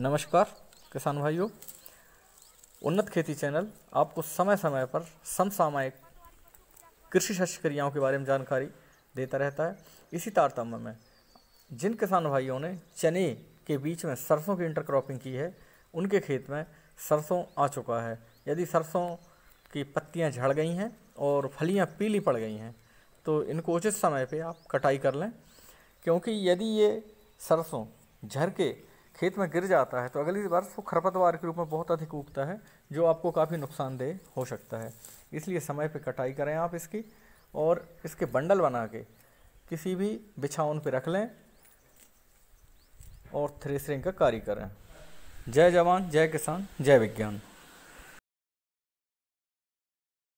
नमस्कार किसान भाइयों उन्नत खेती चैनल आपको समय समय पर समसामयिक कृषि शस्त्रक्रियाओं के बारे में जानकारी देता रहता है इसी तारतम्य में जिन किसान भाइयों ने चने के बीच में सरसों की इंटरक्रॉपिंग की है उनके खेत में सरसों आ चुका है यदि सरसों की पत्तियां झड़ गई हैं और फलियां पीली पड़ गई हैं तो इनको उचित समय पे आप कटाई कर लें क्योंकि यदि ये सरसों झर के खेत में गिर जाता है तो अगली बार वो खरपतवार के रूप में बहुत अधिक उगता है जो आपको काफ़ी नुकसानदेह हो सकता है इसलिए समय पर कटाई करें आप इसकी और इसके बंडल बना के किसी भी बिछावन पर रख लें और थ्रेसरिंग का कार्य करें जय जवान जय किसान जय विज्ञान